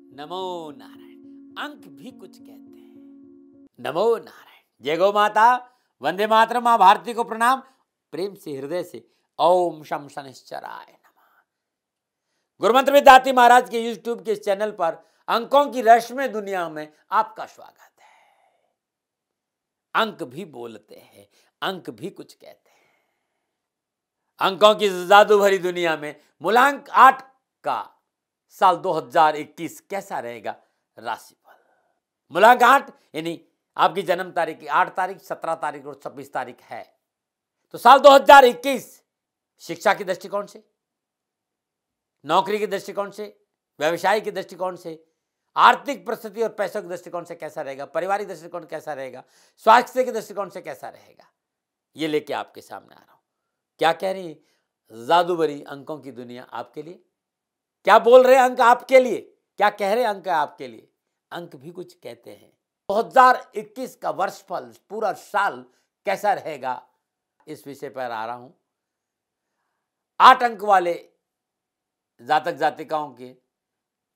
नमो नारायण अंक भी कुछ कहते हैं नमो नारायण जय गौ माता वंदे मातर माँ भारती को प्रणाम प्रेम से हृदय से ओम शम शनिश्चराय गुरुमंत्र विद्याती महाराज के यूट्यूब के चैनल पर अंकों की रश्मि दुनिया में आपका स्वागत है अंक भी बोलते हैं अंक भी कुछ कहते हैं अंकों की जादू भरी दुनिया में मूलांक आठ का साल 2021 कैसा रहेगा राशिफल मुलाकात यानी आपकी जन्म तारीख की आठ तारीख सत्रह तारीख और छब्बीस तारीख है तो साल 2021 शिक्षा के दृष्टिकोण से नौकरी के दृष्टिकोण से व्यवसाय के दृष्टिकोण से आर्थिक परिस्थिति और पैसों के दृष्टिकोण से कैसा रहेगा पारिवारिक दृष्टिकोण कैसा रहेगा स्वास्थ्य के दृष्टिकोण से कैसा रहेगा ये लेके आपके सामने आ रहा हूं क्या कह रही जादूबरी अंकों की दुनिया आपके लिए क्या बोल रहे अंक आपके लिए क्या कह रहे अंक आपके लिए अंक भी कुछ कहते हैं 2021 का वर्षफल पूरा साल कैसा रहेगा इस विषय पर आ रहा हूं आठ अंक वाले जातक जातिकाओं के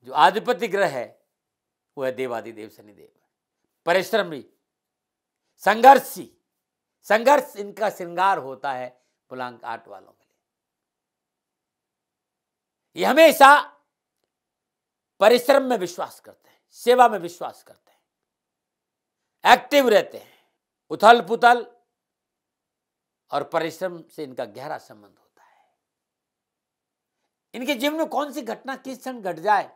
जो आधिपति ग्रह है वह है देवादिदेव शनिदेव परिश्रमी संघर्षी संघर्ष इनका श्रृंगार होता है पुलांक आठ वालों में ये हमेशा परिश्रम में विश्वास करते हैं सेवा में विश्वास करते हैं एक्टिव रहते हैं उथल पुथल और परिश्रम से इनका गहरा संबंध होता है इनके जीवन में कौन सी घटना किस क्षण घट जाए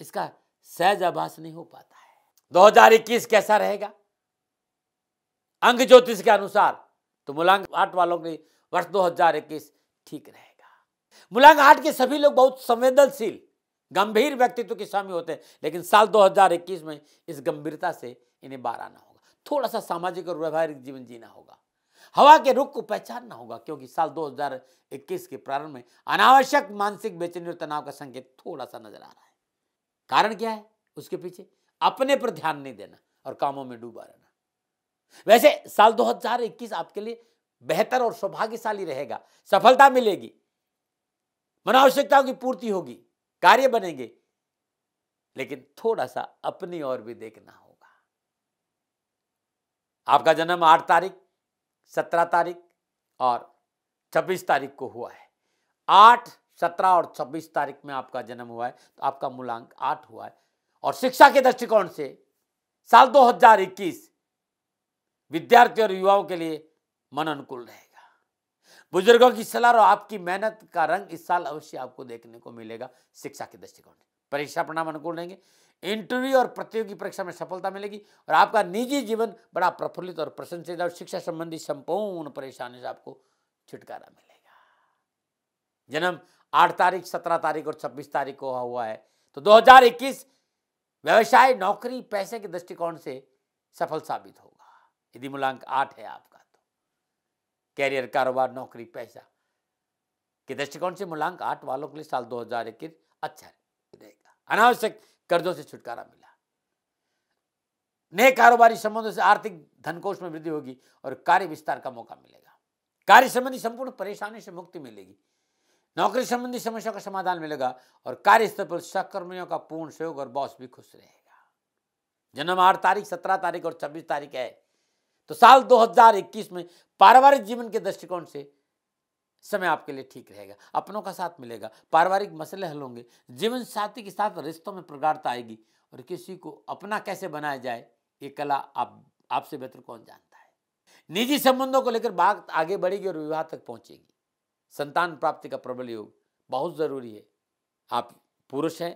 इसका सहज आभास नहीं हो पाता है 2021 कैसा रहेगा अंग ज्योतिष के अनुसार तो मूलांक आठ वालों के वर्ष 2021 ठीक रहे मुलाकात के सभी लोग बहुत संवेदनशील गंभीर व्यक्तित्व के स्वामी होते हैं लेकिन साल 2021 में इस गंभीरता से इन्हें बाहर आना होगा थोड़ा सा सामाजिक और व्यवहारिक जीवन जीना होगा हवा के रुख को पहचानना होगा क्योंकि साल 2021 के प्रारंभ में अनावश्यक मानसिक बेचैनी और तनाव का संकेत थोड़ा सा नजर आ रहा है कारण क्या है उसके पीछे अपने पर ध्यान नहीं देना और कामों में डूबा रहना वैसे साल दो आपके लिए बेहतर और सौभाग्यशाली रहेगा सफलता मिलेगी आवश्यकताओं की पूर्ति होगी कार्य बनेंगे लेकिन थोड़ा सा अपनी ओर भी देखना होगा आपका जन्म आठ तारीख सत्रह तारीख और छब्बीस तारीख को हुआ है आठ सत्रह और छब्बीस तारीख में आपका जन्म हुआ है तो आपका मूलांक आठ हुआ है और शिक्षा के दृष्टिकोण से साल 2021 विद्यार्थी और युवाओं के लिए मन अनुकूल रहेगा बुजुर्गों की सलाह और आपकी मेहनत का रंग इस साल अवश्य आपको देखने को मिलेगा शिक्षा के दृष्टिकोण परीक्षा परिणाम अनुकूल रहेंगे इंटरव्यू और प्रतियोगी परीक्षा में सफलता मिलेगी और आपका निजी जीवन बड़ा प्रफुल्लित और प्रशंसित और शिक्षा संबंधी संपूर्ण परेशानी से आपको छुटकारा मिलेगा जन्म आठ तारीख सत्रह तारीख और छब्बीस तारीख को हुआ है तो 2021 व्यवसाय नौकरी पैसे के दृष्टिकोण से सफल साबित होगा यदि मूलांक आठ है आपका कैरियर कारोबार नौकरी पैसा के दृष्टिकोण से मूल्यांक आठ वालों के लिए साल दो हजार अच्छा रहेगा अनावश्यक कर्जों से छुटकारा मिला नए कारोबारी संबंधों से आर्थिक धनकोष में वृद्धि होगी और कार्य विस्तार का मौका मिलेगा कार्य संबंधी संपूर्ण परेशानी से मुक्ति मिलेगी नौकरी संबंधी समस्याओं का समाधान मिलेगा और कार्यस्थल पर सहकर्मियों का पूर्ण सहयोग और बॉस भी खुश रहेगा जन्म आठ तारीख सत्रह तारीख और छब्बीस तारीख है तो साल 2021 में पारिवारिक जीवन के दृष्टिकोण से समय आपके लिए ठीक रहेगा अपनों का साथ मिलेगा पारिवारिक मसले हल होंगे जीवन साथी के साथ रिश्तों में प्रगाढ़ता आएगी और किसी को अपना कैसे बनाया जाए ये कला आप आपसे बेहतर कौन जानता है निजी संबंधों को लेकर बात आगे बढ़ेगी और विवाह तक पहुंचेगी संतान प्राप्ति का प्रबल योग बहुत ज़रूरी है आप पुरुष हैं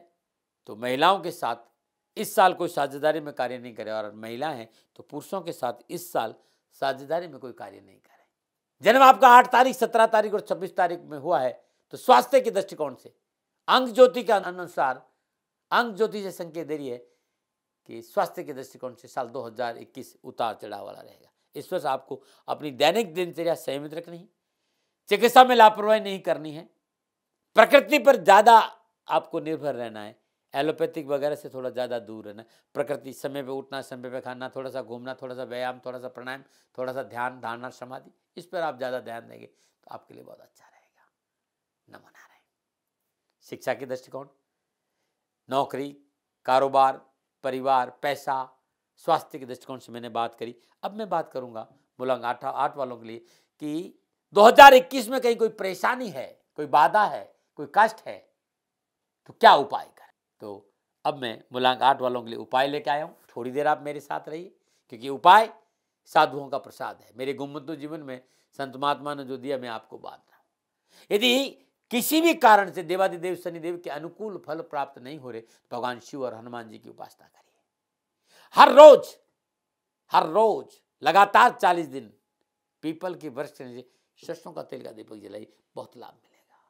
तो महिलाओं के साथ इस साल कोई साझेदारी में कार्य नहीं करे और महिला हैं तो पुरुषों के साथ इस साल साझेदारी में कोई कार्य नहीं करें जन्म आपका आठ तारीख सत्रह तारीख और छब्बीस तारीख में हुआ है तो स्वास्थ्य के दृष्टिकोण से अंग ज्योति के अनुसार अंग ज्योति से संकेत दे रही है कि स्वास्थ्य के दृष्टिकोण से साल 2021 उतार चढ़ाव वाला रहेगा इस वर्ष आपको अपनी दैनिक दिनचर्या संयमित रखनी है चिकित्सा में लापरवाही नहीं करनी है प्रकृति पर ज़्यादा आपको निर्भर रहना है एलोपैथिक वगैरह से थोड़ा ज़्यादा दूर रहना प्रकृति समय पे उठना समय पे खाना थोड़ा सा घूमना थोड़ा सा व्यायाम थोड़ा सा प्राणायाम थोड़ा सा ध्यान धारणा समाधि इस पर आप ज़्यादा ध्यान देंगे तो आपके लिए बहुत अच्छा रहेगा नमो नारायण शिक्षा के दृष्टिकोण नौकरी कारोबार परिवार पैसा स्वास्थ्य के दृष्टिकोण से मैंने बात करी अब मैं बात करूँगा बोलांग आठ आठ वालों के लिए कि दो में कहीं कोई परेशानी है कोई बाधा है कोई कष्ट है तो क्या उपाय तो अब मैं मुलाकात वालों के लिए उपाय लेके आया हूँ थोड़ी देर आप मेरे साथ रहिए क्योंकि उपाय साधुओं का प्रसाद है मेरे गुमतो जीवन में संत महात्मा ने जो दिया मैं आपको बांध रहा हूँ यदि किसी भी कारण से देवादिदेव शनिदेव के अनुकूल फल प्राप्त नहीं हो रहे तो भगवान शिव और हनुमान जी की उपासना करिए हर रोज हर रोज लगातार चालीस दिन पीपल के वृक्ष सरसों का तेल का दीपक जलाइए बहुत लाभ मिलेगा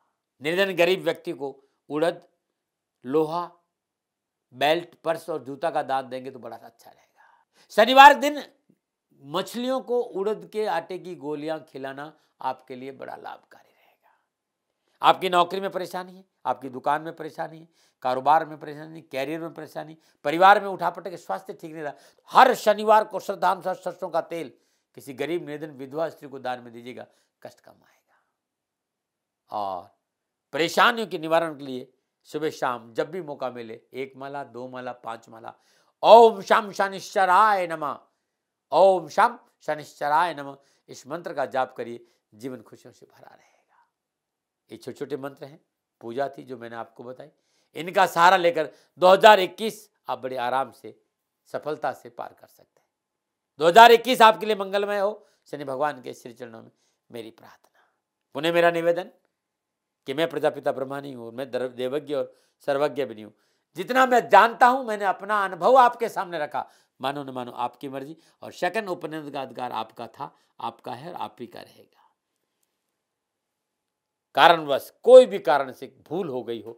निर्धन गरीब व्यक्ति को उड़द लोहा बेल्ट पर्स और जूता का दान देंगे तो बड़ा अच्छा रहेगा शनिवार दिन मछलियों को उड़द के आटे की गोलियां खिलाना आपके लिए बड़ा लाभकारी रहेगा आपकी नौकरी में परेशानी है आपकी दुकान में परेशानी है कारोबार में परेशानी कैरियर में परेशानी परिवार में पटे के स्वास्थ्य ठीक नहीं रहा हर शनिवार को अनुसार सरसों का तेल किसी गरीब निर्धन विधवा स्त्री को दान में दीजिएगा कष्ट कम आएगा और परेशानियों के निवारण के लिए सुबह शाम जब भी मौका मिले एक माला दो माला पांच माला ओम शाम शनिश्चराय नम ओम शाम शनिश्चराय नम इस मंत्र का जाप करिए जीवन खुशियों से भरा रहेगा ये छोटे छोटे मंत्र हैं पूजा थी जो मैंने आपको बताई इनका सहारा लेकर 2021 आप बड़े आराम से सफलता से पार कर सकते हैं 2021 आपके लिए मंगलमय हो शनि भगवान के श्री चरणों में मेरी प्रार्थना पुनः मेरा निवेदन कि मैं प्रजापिता ब्रह्मा नहीं हूँ मैं देवज्ञ और सर्वज्ञ भी नहीं हूँ जितना मैं जानता हूँ मैंने अपना अनुभव आपके सामने रखा मानो न मानो आपकी मर्जी और शकन उपनिंद का अधिकार आपका था आपका है और आप ही का रहेगा कारणवश कोई भी कारण से भूल हो गई हो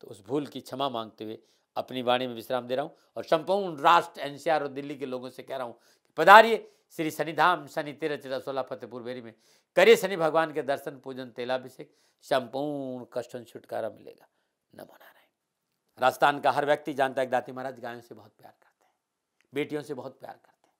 तो उस भूल की क्षमा मांगते हुए अपनी वाणी में विश्राम दे रहा हूँ और संपूर्ण राष्ट्र एनसीआर और दिल्ली के लोगों से कह रहा हूँ पधारिए श्री शनिधाम शनि तीरथ फतेहपुर फतेहपुरबेरी में करे शनि भगवान के दर्शन पूजन तेलाभिषेक संपूर्ण कष्टन छुटकारा मिलेगा नमो नारायण राजस्थान का हर व्यक्ति जानता है दाती महाराज गायों से बहुत प्यार करते हैं बेटियों से बहुत प्यार करते हैं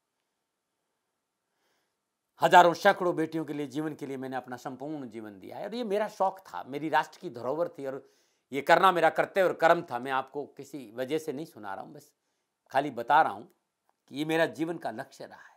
हजारों सैकड़ों बेटियों के लिए जीवन के लिए मैंने अपना संपूर्ण जीवन दिया है और ये मेरा शौक था मेरी राष्ट्र की धरोहर थी और ये करना मेरा कर्तव्य और कर्म था मैं आपको किसी वजह से नहीं सुना रहा हूँ बस खाली बता रहा हूँ कि ये मेरा जीवन का लक्ष्य रहा है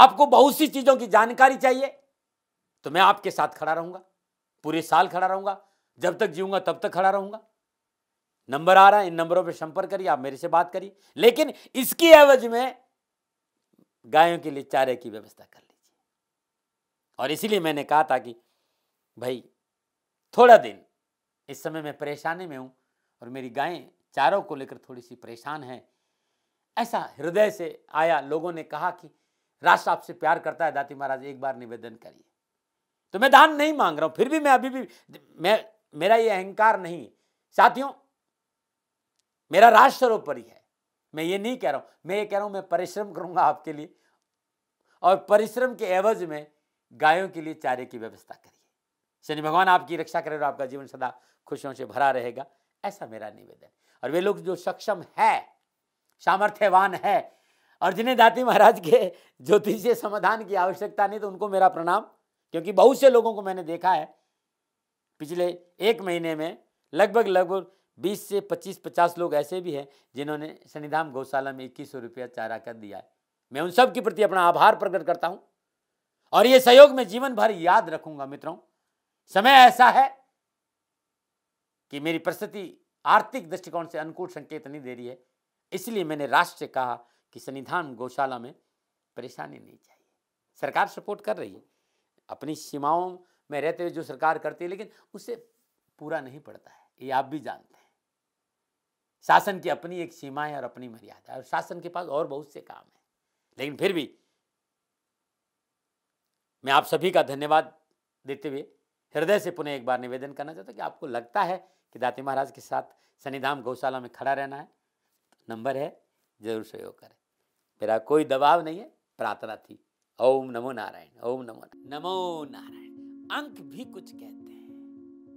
आपको बहुत सी चीज़ों की जानकारी चाहिए तो मैं आपके साथ खड़ा रहूंगा पूरे साल खड़ा रहूंगा जब तक जीऊंगा तब तक खड़ा रहूंगा नंबर आ रहा है इन नंबरों पर संपर्क करिए आप मेरे से बात करिए लेकिन इसकी एवज में गायों के लिए चारे की व्यवस्था कर लीजिए और इसीलिए मैंने कहा था कि भाई थोड़ा दिन इस समय मैं परेशानी में हूं और मेरी गायें चारों को लेकर थोड़ी सी परेशान है ऐसा हृदय से आया लोगों ने कहा कि राष्ट्र आपसे प्यार करता है दाती महाराज एक बार निवेदन करिए तो मैं दान नहीं मांग रहा हूं फिर भी मैं अभी भी मैं मेरा ये अहंकार नहीं साथियों मेरा राज सर्वोपरि है मैं ये नहीं कह रहा हूं मैं ये कह रहा हूं मैं परिश्रम करूंगा आपके लिए और परिश्रम के एवज में गायों के लिए चारे की व्यवस्था करिए शनि भगवान आपकी रक्षा करे और आपका जीवन सदा खुशियों से भरा रहेगा ऐसा मेरा निवेदन और वे लोग जो सक्षम है सामर्थ्यवान है अर्जुनी जिन्हें दाती महाराज के ज्योतिषीय समाधान की आवश्यकता नहीं तो उनको मेरा प्रणाम क्योंकि बहुत से लोगों को मैंने देखा है पिछले एक महीने में लगभग लगभग बीस से पच्चीस पचास लोग ऐसे भी हैं जिन्होंने शनिधाम गौशाला में इक्कीस सौ रुपया चारा कर दिया है मैं उन सब के प्रति अपना आभार प्रकट करता हूँ और ये सहयोग मैं जीवन भर याद रखूंगा मित्रों समय ऐसा है कि मेरी परिस्थिति आर्थिक दृष्टिकोण से अनुकूल संकेत नहीं दे रही है इसलिए मैंने राष्ट्र से कहा कि सन्निधान गौशाला में परेशानी नहीं चाहिए सरकार सपोर्ट कर रही है अपनी सीमाओं में रहते हुए जो सरकार करती है लेकिन उससे पूरा नहीं पड़ता है ये आप भी जानते हैं शासन की अपनी एक सीमा है और अपनी मर्यादा है और शासन के पास और बहुत से काम है लेकिन फिर भी मैं आप सभी का धन्यवाद देते हुए हृदय से पुनः एक बार निवेदन करना चाहता हूँ कि आपको लगता है कि दाती महाराज के साथ सनिधाम गौशाला में खड़ा रहना है नंबर है जरूर सहयोग करें मेरा कोई दबाव नहीं है प्रार्थना थी ओम नमो नारायण ओम नमो नमो नारायण अंक भी कुछ कहते हैं